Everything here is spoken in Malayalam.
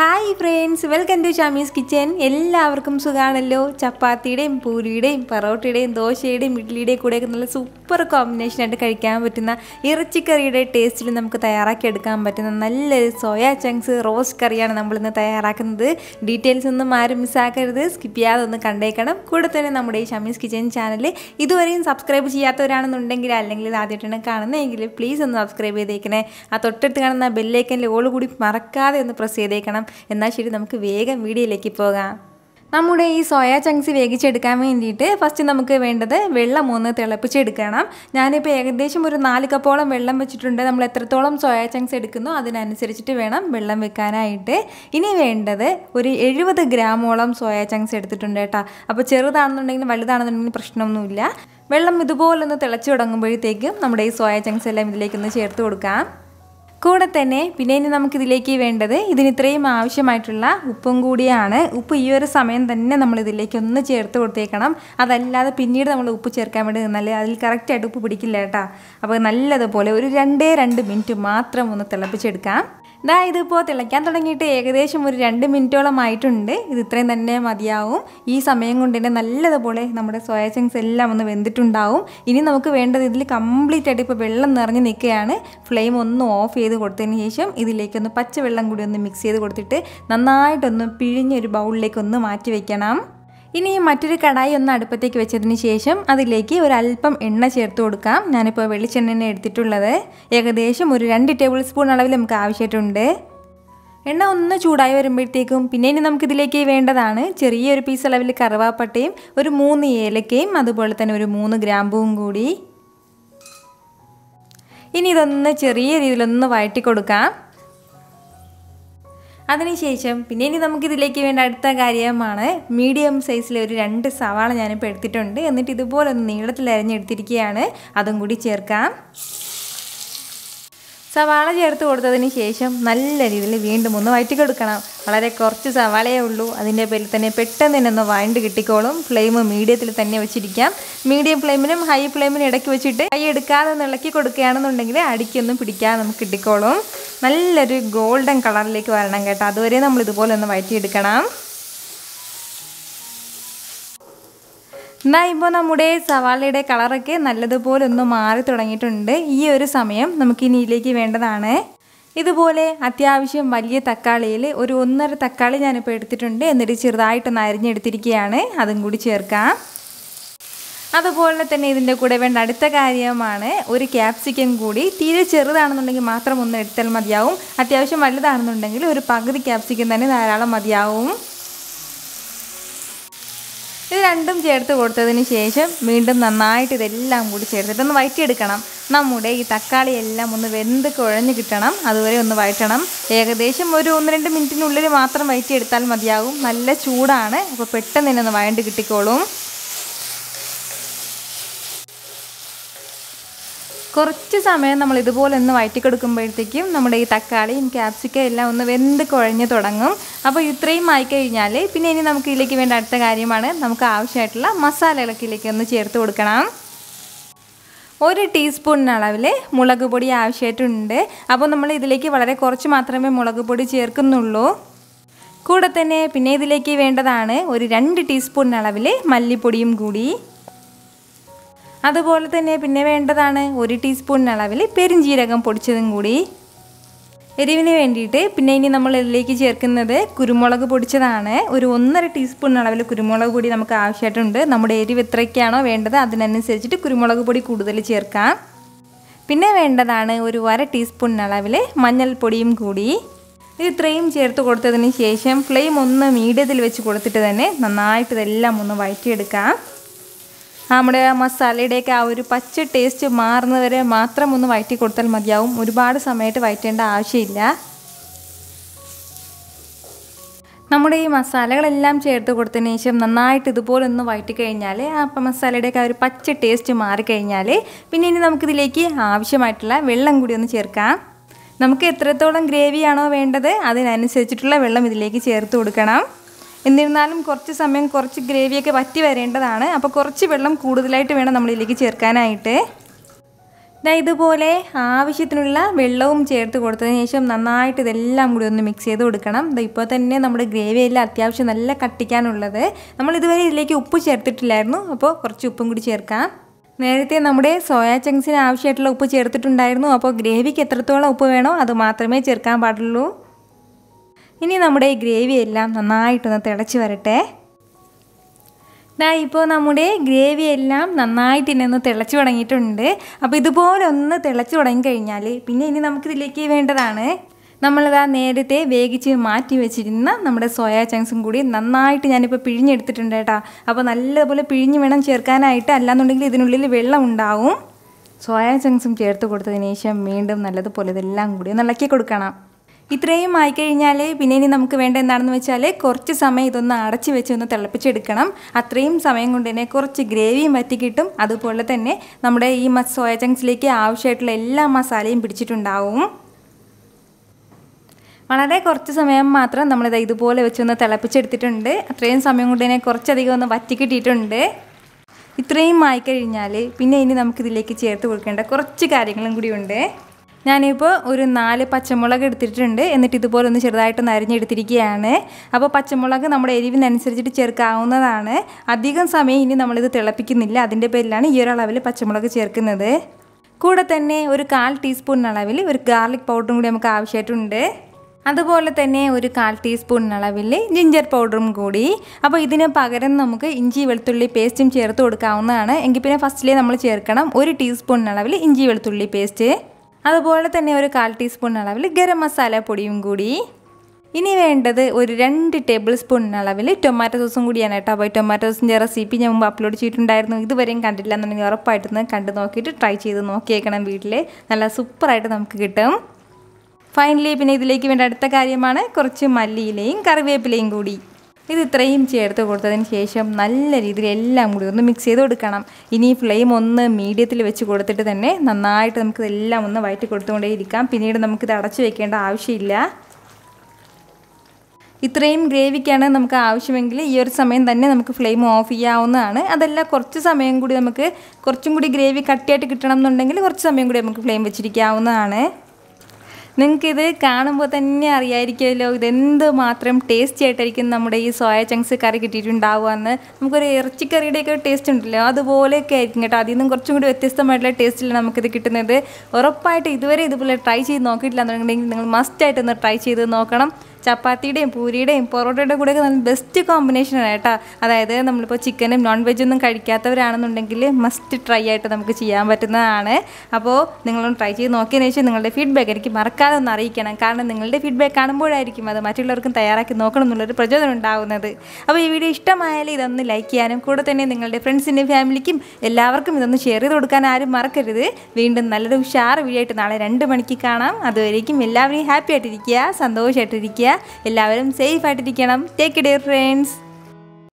hi friends welcome to Shami's kitchen എല്ലാവർക്കും സുഖാണല്ലോ ചപ്പാത്തിയുടെയും പൂരിയുടെയും പൊറോട്ടയുടെയും ദോശയുടെയും ഇഡ്ലിയുടെയും കൂടെ നല്ല സൂപ്പർ കോമ്പിനേഷനായിട്ട് കഴിക്കാൻ പറ്റുന്ന ഇറച്ചിക്കറിയുടെ ടേസ്റ്റിൽ നമുക്ക് തയ്യാറാക്കി എടുക്കാൻ പറ്റുന്ന നല്ലൊരു സോയ ചങ്ക്സ് റോസ്റ്റ് കറിയാണ് നമ്മളിന്ന് തയ്യാറാക്കുന്നത് ഡീറ്റെയിൽസ് ഒന്നും ആരും മിസ്സാക്കരുത് സ്കിപ്പ് ചെയ്യാതെ ഒന്ന് കണ്ടേക്കണം കൂടെ തന്നെ നമ്മുടെ ഈ ഷമീസ് കിച്ചൻ ചാനൽ ഇതുവരെയും സബ്സ്ക്രൈബ് ചെയ്യാത്തവരാണെന്നുണ്ടെങ്കിൽ അല്ലെങ്കിൽ ആദ്യമായിട്ടാണ് കാണുന്നതെങ്കിൽ പ്ലീസ് ഒന്ന് സബ്സ്ക്രൈബ് ചെയ്തേക്കണേ ആ തൊട്ടടുത്ത് കാണുന്ന ബെല്ലേക്കൻ്റെ ഓൾ കൂടി മറക്കാതെ ഒന്ന് പ്രസ് ചെയ്തേക്കണം എന്നാൽ ശരി നമുക്ക് വേഗം വീഡിയോയിലേക്ക് പോകാം നമ്മുടെ ഈ സോയാ ചങ്ക്സ് വേഗിച്ചെടുക്കാൻ വേണ്ടിയിട്ട് ഫസ്റ്റ് നമുക്ക് വേണ്ടത് വെള്ളം ഒന്ന് തിളപ്പിച്ചെടുക്കണം ഞാനിപ്പോൾ ഏകദേശം ഒരു നാല് കപ്പോളം വെള്ളം വെച്ചിട്ടുണ്ട് നമ്മൾ എത്രത്തോളം സോയാ ചങ്ക്സ് എടുക്കുന്നു അതിനനുസരിച്ചിട്ട് വേണം വെള്ളം വെക്കാനായിട്ട് ഇനി വേണ്ടത് ഒരു എഴുപത് ഗ്രാമോളം സോയാ ചങ്ക്സ് എടുത്തിട്ടുണ്ട് കേട്ടോ അപ്പോൾ ചെറുതാണെന്നുണ്ടെങ്കിലും വലുതാണെന്നുണ്ടെങ്കിലും പ്രശ്നമൊന്നുമില്ല വെള്ളം ഇതുപോലെ ഒന്ന് തിളച്ചു തുടങ്ങുമ്പോഴത്തേക്കും നമ്മുടെ ഈ സോയാ ചങ്ക്സ് എല്ലാം ഇതിലേക്കൊന്ന് ചേർത്ത് കൊടുക്കാം കൂടെ തന്നെ പിന്നെ ഇനി നമുക്കിതിലേക്ക് വേണ്ടത് ഇതിന് ഇത്രയും ആവശ്യമായിട്ടുള്ള ഉപ്പും കൂടിയാണ് ഉപ്പ് ഈ ഒരു സമയം തന്നെ നമ്മൾ ഇതിലേക്ക് ഒന്ന് ചേർത്ത് കൊടുത്തേക്കണം അതല്ലാതെ പിന്നീട് നമ്മൾ ഉപ്പ് ചേർക്കാൻ വേണ്ടി നിന്നാൽ അതിൽ കറക്റ്റായിട്ട് ഉപ്പ് പിടിക്കില്ല കേട്ടോ അപ്പോൾ നല്ലതുപോലെ ഒരു രണ്ടേ രണ്ട് മിനിറ്റ് മാത്രം ഒന്ന് തിളപ്പിച്ചെടുക്കാം ദാ ഇതിപ്പോൾ തിളയ്ക്കാൻ തുടങ്ങിയിട്ട് ഏകദേശം ഒരു രണ്ട് മിനിറ്റോളം ആയിട്ടുണ്ട് ഇത് ഇത്രയും തന്നെ മതിയാവും ഈ സമയം കൊണ്ട് തന്നെ നല്ലതുപോലെ നമ്മുടെ സോയ എല്ലാം ഒന്ന് വെന്തിട്ടുണ്ടാവും ഇനി നമുക്ക് വേണ്ടത് ഇതിൽ കംപ്ലീറ്റ് ആയിട്ട് ഇപ്പോൾ വെള്ളം നിറഞ്ഞ് നിൽക്കുകയാണ് ഫ്ലെയിം ഒന്ന് ഓഫ് ചെയ്ത് കൊടുത്തതിന് ശേഷം ഇതിലേക്കൊന്ന് പച്ചവെള്ളം കൂടി ഒന്ന് മിക്സ് ചെയ്ത് കൊടുത്തിട്ട് നന്നായിട്ടൊന്ന് പിഴിഞ്ഞൊരു ബൗളിലേക്ക് ഒന്ന് മാറ്റി വയ്ക്കണം ഇനി മറ്റൊരു കടായി ഒന്ന് അടുപ്പത്തേക്ക് വെച്ചതിന് ശേഷം അതിലേക്ക് ഒരല്പം എണ്ണ ചേർത്ത് കൊടുക്കാം ഞാനിപ്പോൾ വെളിച്ചെണ്ണ എടുത്തിട്ടുള്ളത് ഏകദേശം ഒരു രണ്ട് ടേബിൾ സ്പൂൺ അളവിൽ നമുക്ക് ആവശ്യമായിട്ടുണ്ട് എണ്ണ ഒന്ന് ചൂടായി വരുമ്പോഴത്തേക്കും പിന്നെ ഇനി നമുക്കിതിലേക്ക് വേണ്ടതാണ് ചെറിയൊരു പീസ് അളവിൽ കറുവാപ്പട്ടയും ഒരു മൂന്ന് ഏലക്കയും അതുപോലെ തന്നെ ഒരു മൂന്ന് ഗ്രാമ്പുവും കൂടി ഇനി ഇതൊന്ന് ചെറിയ രീതിയിലൊന്ന് വഴറ്റി കൊടുക്കാം അതിനുശേഷം പിന്നെ ഇനി നമുക്കിതിലേക്ക് വേണ്ട അടുത്ത കാര്യമാണ് മീഡിയം സൈസിൽ ഒരു രണ്ട് സവാള ഞാനിപ്പോൾ എടുത്തിട്ടുണ്ട് എന്നിട്ട് ഇതുപോലെ ഒന്ന് നീളത്തിൽ അരഞ്ഞെടുത്തിരിക്കുകയാണ് അതും കൂടി ചേർക്കാം സവാള ചേർത്ത് കൊടുത്തതിന് ശേഷം നല്ല രീതിയിൽ വീണ്ടും ഒന്ന് വഴറ്റിക്കൊടുക്കണം വളരെ കുറച്ച് സവാളയേ ഉള്ളൂ അതിൻ്റെ പേരിൽ തന്നെ പെട്ടെന്ന് തന്നെ ഒന്ന് വഴണ്ട് കിട്ടിക്കോളും ഫ്ലെയിം മീഡിയത്തിൽ തന്നെ വെച്ചിരിക്കാം മീഡിയം ഫ്ലെയിമിനും ഹൈ ഫ്ലെയിമിനും ഇടയ്ക്ക് വെച്ചിട്ട് കൈ എടുക്കാതെ ഒന്ന് ഇളക്കി കൊടുക്കുകയാണെന്നുണ്ടെങ്കിൽ അടിക്കൊന്നും പിടിക്കാതെ നമുക്ക് കിട്ടിക്കോളും നല്ലൊരു ഗോൾഡൻ കളറിലേക്ക് വരണം കേട്ടോ അതുവരെ നമ്മൾ ഇതുപോലെ ഒന്ന് വഴറ്റിയെടുക്കണം എന്നാൽ ഇപ്പോൾ നമ്മുടെ സവാളയുടെ കളറൊക്കെ നല്ലതുപോലെ ഒന്ന് മാറി തുടങ്ങിയിട്ടുണ്ട് ഈ ഒരു സമയം നമുക്ക് ഇനിയിലേക്ക് വേണ്ടതാണ് ഇതുപോലെ അത്യാവശ്യം വലിയ തക്കാളിയിൽ ഒരു ഒന്നര തക്കാളി ഞാനിപ്പോൾ എടുത്തിട്ടുണ്ട് എന്നിട്ട് ചെറുതായിട്ടൊന്ന് അരിഞ്ഞെടുത്തിരിക്കുകയാണ് അതും കൂടി ചേർക്കാം അതുപോലെ തന്നെ ഇതിൻ്റെ കൂടെ വേണ്ട അടുത്ത കാര്യമാണ് ഒരു ക്യാപ്സിക്കൻ കൂടി തീരെ ചെറുതാണെന്നുണ്ടെങ്കിൽ മാത്രം ഒന്ന് എടുത്താൽ മതിയാവും അത്യാവശ്യം വലുതാണെന്നുണ്ടെങ്കിൽ ഒരു പകുതി ക്യാപ്സിക്കൻ തന്നെ ധാരാളം മതിയാവും ഇത് രണ്ടും ചേർത്ത് കൊടുത്തതിന് ശേഷം വീണ്ടും നന്നായിട്ട് ഇതെല്ലാം കൂടി ചേർത്തിട്ട് ഒന്ന് വഴറ്റിയെടുക്കണം നമ്മുടെ ഈ തക്കാളി എല്ലാം ഒന്ന് വെന്ത് കുഴഞ്ഞ് കിട്ടണം അതുവരെ ഒന്ന് വയറ്റണം ഏകദേശം ഒരു ഒന്ന് രണ്ട് മിനിറ്റിനുള്ളിൽ മാത്രം വയറ്റിയെടുത്താൽ മതിയാകും നല്ല ചൂടാണ് അപ്പോൾ പെട്ടെന്ന് തന്നെ ഒന്ന് വയണ്ട് കിട്ടിക്കോളും കുറച്ച് സമയം നമ്മൾ ഇതുപോലെ ഒന്ന് വഴറ്റിക്കൊടുക്കുമ്പോഴത്തേക്കും നമ്മുടെ ഈ തക്കാളിയും ക്യാപ്സിക്കം എല്ലാം ഒന്ന് വെന്ത് കുഴഞ്ഞ് തുടങ്ങും അപ്പോൾ ഇത്രയും ആയിക്കഴിഞ്ഞാൽ പിന്നെ ഇനി നമുക്ക് ഇതിലേക്ക് വേണ്ട അടുത്ത കാര്യമാണ് നമുക്ക് ആവശ്യമായിട്ടുള്ള മസാലകളൊക്കെ ഇതിലേക്ക് ഒന്ന് ചേർത്ത് കൊടുക്കണം ഒരു ടീസ്പൂണിനളവിൽ മുളക് പൊടി ആവശ്യമായിട്ടുണ്ട് അപ്പോൾ നമ്മൾ ഇതിലേക്ക് വളരെ കുറച്ച് മാത്രമേ മുളക് പൊടി ചേർക്കുന്നുള്ളൂ കൂടെ തന്നെ പിന്നെ ഇതിലേക്ക് വേണ്ടതാണ് ഒരു രണ്ട് ടീസ്പൂണിനളവിൽ മല്ലിപ്പൊടിയും കൂടി അതുപോലെ തന്നെ പിന്നെ വേണ്ടതാണ് ഒരു ടീസ്പൂണിനളവിൽ അളവിൽ പൊടിച്ചതും കൂടി എരിവിന് വേണ്ടിയിട്ട് പിന്നെ ഇനി നമ്മൾ ഇതിലേക്ക് ചേർക്കുന്നത് കുരുമുളക് പൊടിച്ചതാണ് ഒരു ഒന്നര ടീസ്പൂണിനളവിൽ കുരുമുളക് പൊടി നമുക്ക് ആവശ്യമായിട്ടുണ്ട് നമ്മുടെ എരിവ് എത്രയ്ക്കാണോ വേണ്ടത് അതിനനുസരിച്ചിട്ട് കുരുമുളക് പൊടി കൂടുതൽ ചേർക്കാം പിന്നെ വേണ്ടതാണ് ഒരു അര ടീസ്പൂണിനളവിൽ മഞ്ഞൾപ്പൊടിയും കൂടി ഇത് ഇത്രയും ചേർത്ത് കൊടുത്തതിന് ശേഷം ഫ്ലെയിം ഒന്ന് മീഡിയത്തിൽ വെച്ച് കൊടുത്തിട്ട് തന്നെ നന്നായിട്ട് ഇതെല്ലാം ഒന്ന് വഴറ്റിയെടുക്കാം നമ്മുടെ മസാലയുടെയൊക്കെ ആ ഒരു പച്ച ടേസ്റ്റ് മാറുന്നവരെ മാത്രം ഒന്ന് വയറ്റി കൊടുത്താൽ മതിയാവും ഒരുപാട് സമയത്ത് വയറ്റേണ്ട ആവശ്യമില്ല നമ്മുടെ ഈ മസാലകളെല്ലാം ചേർത്ത് കൊടുത്തതിന് ശേഷം നന്നായിട്ട് ഇതുപോലെ ഒന്ന് വയറ്റി കഴിഞ്ഞാൽ ആ മസാലയുടെയൊക്കെ ആ ഒരു പച്ച ടേസ്റ്റ് മാറിക്കഴിഞ്ഞാൽ പിന്നെ ഇനി നമുക്കിതിലേക്ക് ആവശ്യമായിട്ടുള്ള വെള്ളം കൂടി ഒന്ന് ചേർക്കാം നമുക്ക് എത്രത്തോളം ഗ്രേവിയാണോ വേണ്ടത് അതിനനുസരിച്ചിട്ടുള്ള വെള്ളം ഇതിലേക്ക് ചേർത്ത് കൊടുക്കണം എന്നിരുന്നാലും കുറച്ച് സമയം കുറച്ച് ഗ്രേവിയൊക്കെ വറ്റി വരേണ്ടതാണ് അപ്പോൾ കുറച്ച് വെള്ളം കൂടുതലായിട്ട് വേണം നമ്മളിതിലേക്ക് ചേർക്കാനായിട്ട് ഇതാ ഇതുപോലെ ആവശ്യത്തിനുള്ള വെള്ളവും ചേർത്ത് കൊടുത്തതിന് ശേഷം നന്നായിട്ട് ഇതെല്ലാം കൂടി ഒന്ന് മിക്സ് ചെയ്ത് കൊടുക്കണം ഇപ്പോൾ തന്നെ നമ്മുടെ ഗ്രേവി എല്ലാം അത്യാവശ്യം നല്ല കട്ടിക്കാനുള്ളത് നമ്മൾ ഇതുവരെ ഇതിലേക്ക് ഉപ്പ് ചേർത്തിട്ടില്ലായിരുന്നു അപ്പോൾ കുറച്ച് ഉപ്പും കൂടി ചേർക്കാം നേരത്തെ നമ്മുടെ സോയാ ചങ്സിന് ആവശ്യമായിട്ടുള്ള ഉപ്പ് ചേർത്തിട്ടുണ്ടായിരുന്നു അപ്പോൾ ഗ്രേവിക്ക് എത്രത്തോളം ഉപ്പ് വേണോ അത് മാത്രമേ ചേർക്കാൻ പാടുള്ളൂ ഇനി നമ്മുടെ ഈ ഗ്രേവി എല്ലാം നന്നായിട്ടൊന്ന് തിളച്ച് വരട്ടെ ദാ ഇപ്പോൾ നമ്മുടെ ഗ്രേവി എല്ലാം നന്നായിട്ട് ഇനി ഒന്ന് തിളച്ച് തുടങ്ങിയിട്ടുണ്ട് അപ്പോൾ ഇതുപോലെ ഒന്ന് തിളച്ച് തുടങ്ങിക്കഴിഞ്ഞാൽ പിന്നെ ഇനി നമുക്കിതിലേക്ക് വേണ്ടതാണ് നമ്മളിതാ നേരത്തെ വേഗിച്ച് മാറ്റി വെച്ചിരുന്ന നമ്മുടെ സോയാ ചങ്ക്സും കൂടി നന്നായിട്ട് ഞാനിപ്പോൾ പിഴിഞ്ഞെടുത്തിട്ടുണ്ട് കേട്ടോ അപ്പോൾ നല്ലപോലെ പിഴിഞ്ഞ് വേണം ചേർക്കാനായിട്ട് അല്ലാന്നുണ്ടെങ്കിൽ ഇതിനുള്ളിൽ വെള്ളം ഉണ്ടാവും സോയാ ചങ്ക്സും ചേർത്ത് കൊടുത്തതിന് ശേഷം വീണ്ടും നല്ലതുപോലെ ഇതെല്ലാം കൂടി ഒന്ന് ഇളക്കി കൊടുക്കണം ഇത്രയും ആയി കഴിഞ്ഞാൽ പിന്നെ ഇനി നമുക്ക് വേണ്ട എന്താണെന്ന് വെച്ചാൽ കുറച്ച് സമയം ഇതൊന്ന് അടച്ച് വെച്ച് ഒന്ന് തിളപ്പിച്ചെടുക്കണം അത്രയും സമയം കൊണ്ട് തന്നെ കുറച്ച് ഗ്രേവിയും വറ്റി കിട്ടും അതുപോലെ തന്നെ നമ്മുടെ ഈ സോയ ചങ്സിലേക്ക് ആവശ്യമായിട്ടുള്ള എല്ലാ മസാലയും പിടിച്ചിട്ടുണ്ടാവും വളരെ കുറച്ച് സമയം മാത്രം നമ്മളിത് ഇതുപോലെ വെച്ചൊന്ന് തിളപ്പിച്ചെടുത്തിട്ടുണ്ട് അത്രയും സമയം കൊണ്ട് തന്നെ കുറച്ചധികം ഒന്ന് വറ്റിക്കിട്ടിട്ടുണ്ട് ഇത്രയും ആയിക്കഴിഞ്ഞാൽ പിന്നെ ഇനി നമുക്കിതിലേക്ക് ചേർത്ത് കൊടുക്കേണ്ട കുറച്ച് കാര്യങ്ങളും കൂടിയുണ്ട് ഞാനിപ്പോൾ ഒരു നാല് പച്ചമുളക് എടുത്തിട്ടുണ്ട് എന്നിട്ട് ഇതുപോലെ ഒന്ന് ചെറുതായിട്ട് നരഞ്ഞെടുത്തിരിക്കുകയാണ് അപ്പോൾ പച്ചമുളക് നമ്മുടെ എരിവിനനുസരിച്ചിട്ട് ചേർക്കാവുന്നതാണ് അധികം സമയം ഇനി നമ്മളിത് തിളപ്പിക്കുന്നില്ല അതിൻ്റെ പേരിലാണ് ഈ ഒരളവിൽ പച്ചമുളക് ചേർക്കുന്നത് കൂടെ തന്നെ ഒരു കാൽ ടീസ്പൂണിനളവിൽ ഒരു ഗാർലിക് പൗഡറും കൂടി നമുക്ക് ആവശ്യമായിട്ടുണ്ട് അതുപോലെ തന്നെ ഒരു കാൽ ടീസ്പൂണിനളവിൽ ജിഞ്ചർ പൗഡറും കൂടി അപ്പോൾ ഇതിന് പകരം നമുക്ക് ഇഞ്ചി വെളുത്തുള്ളി പേസ്റ്റും ചേർത്ത് കൊടുക്കാവുന്നതാണ് എങ്കിൽ പിന്നെ ഫസ്റ്റിലേ നമ്മൾ ചേർക്കണം ഒരു ടീസ്പൂണിനളവിൽ ഇഞ്ചി വെളുത്തുള്ളി പേസ്റ്റ് അതുപോലെ തന്നെ ഒരു കാൽ ടീസ്പൂൺ അളവിൽ ഗരം മസാല പൊടിയും കൂടി ഇനി വേണ്ടത് ഒരു രണ്ട് ടേബിൾ സ്പൂൺ അളവിൽ ടൊമാറ്റോ സോസും കൂടിയാണ് കേട്ടോ അപ്പോൾ ടൊമാറ്റോ സോസിൻ്റെ റെസിപ്പി ഞാൻ മുമ്പ് അപ്ലോഡ് ചെയ്തിട്ടുണ്ടായിരുന്നു ഇതുവരെയും കണ്ടില്ല എന്നുണ്ടെങ്കിൽ ഉറപ്പായിട്ടൊന്ന് കണ്ട് നോക്കിയിട്ട് ട്രൈ ചെയ്ത് നോക്കിയേക്കണം വീട്ടിൽ നല്ല സൂപ്പറായിട്ട് നമുക്ക് കിട്ടും ഫൈനലി പിന്നെ ഇതിലേക്ക് വേണ്ട അടുത്ത കാര്യമാണ് കുറച്ച് മല്ലിയിലയും കറിവേപ്പിലയും കൂടി ഇത് ഇത്രയും ചേർത്ത് കൊടുത്തതിന് ശേഷം നല്ല രീതിയിൽ എല്ലാം കൂടി ഒന്ന് മിക്സ് ചെയ്ത് കൊടുക്കണം ഇനി ഫ്ലെയിം ഒന്ന് മീഡിയത്തിൽ വെച്ച് കൊടുത്തിട്ട് തന്നെ നന്നായിട്ട് നമുക്ക് ഇതെല്ലാം ഒന്ന് വയറ്റി കൊടുത്തുകൊണ്ടേയിരിക്കാം പിന്നീട് നമുക്കിത് അടച്ചു വെക്കേണ്ട ആവശ്യമില്ല ഇത്രയും ഗ്രേവിക്കാണ് നമുക്ക് ആവശ്യമെങ്കിൽ ഈ ഒരു സമയം തന്നെ നമുക്ക് ഫ്ലെയിം ഓഫ് ചെയ്യാവുന്നതാണ് അതല്ല കുറച്ച് സമയം കൂടി നമുക്ക് കുറച്ചും കൂടി ഗ്രേവി കട്ടിയായിട്ട് കിട്ടണം എന്നുണ്ടെങ്കിൽ കുറച്ച് സമയം കൂടി നമുക്ക് ഫ്ലെയിം വെച്ചിരിക്കാവുന്നതാണ് നിങ്ങൾക്കിത് കാണുമ്പോൾ തന്നെ അറിയാമായിരിക്കുമല്ലോ ഇതെന്ത് മാത്രം ടേസ്റ്റി ആയിട്ടായിരിക്കും നമ്മുടെ ഈ സോയ ചങ്ക്സ് കറി കിട്ടിയിട്ടുണ്ടാവുകയെന്ന് നമുക്കൊരു ഇറച്ചിക്കറിയുടെയൊക്കെ ടേസ്റ്റ് ഉണ്ടല്ലോ അതുപോലെയൊക്കെ ആയിരിക്കും കേട്ടോ അതിൽ നിന്നും കുറച്ചും കൂടി വ്യത്യസ്തമായിട്ടുള്ള ടേസ്റ്റിലാണ് നമുക്കിത് കിട്ടുന്നത് ഉറപ്പായിട്ട് ഇതുവരെ ഇതുപോലെ ട്രൈ ചെയ്ത് നോക്കിയിട്ടില്ല എന്നുണ്ടെങ്കിൽ നിങ്ങൾ മസ്റ്റായിട്ടൊന്ന് ട്രൈ ചെയ്ത് നോക്കണം ചപ്പാത്തിയുടെയും പൂരിയുടെയും പൊറോട്ടയുടെ കൂടെയൊക്കെ നല്ല ബെസ്റ്റ് കോമ്പിനേഷനാണ് കേട്ടോ അതായത് നമ്മളിപ്പോൾ ചിക്കനും നോൺ വെജൊന്നും കഴിക്കാത്തവരാണെന്നുണ്ടെങ്കിൽ മസ്റ്റ് ട്രൈ ആയിട്ട് നമുക്ക് ചെയ്യാൻ പറ്റുന്നതാണ് അപ്പോൾ നിങ്ങളൊന്ന് ട്രൈ ചെയ്ത് നോക്കിയതിനു ശേഷം നിങ്ങളുടെ ഫീഡ്ബാക്ക് എനിക്ക് മറക്കാതെ ഒന്ന് അറിയിക്കണം കാരണം നിങ്ങളുടെ ഫീഡ്ബാക്ക് കാണുമ്പോഴായിരിക്കും അത് മറ്റുള്ളവർക്കും തയ്യാറാക്കി നോക്കണം എന്നുള്ളൊരു പ്രചോദനം ഉണ്ടാകുന്നത് അപ്പോൾ ഈ വീഡിയോ ഇഷ്ടമായാൽ ഇതൊന്ന് ലൈക്ക് ചെയ്യാനും കൂടെ തന്നെ നിങ്ങളുടെ ഫ്രണ്ട്സിൻ്റെയും ഫാമിലിക്കും എല്ലാവർക്കും ഇതൊന്ന് ഷെയർ ചെയ്ത് കൊടുക്കാൻ ആരും മറക്കരുത് വീണ്ടും നല്ലൊരു ഉഷാർ വീഡിയോ ആയിട്ട് നാളെ രണ്ട് മണിക്ക് കാണാം അതുവരേക്കും എല്ലാവരെയും ഹാപ്പി ആയിട്ടിരിക്കുക സന്തോഷമായിട്ടിരിക്കുക എല്ലാവരും സേഫ് ആയിട്ടിരിക്കണം ടേക്ക് യുവർ ഫ്രണ്ട്സ്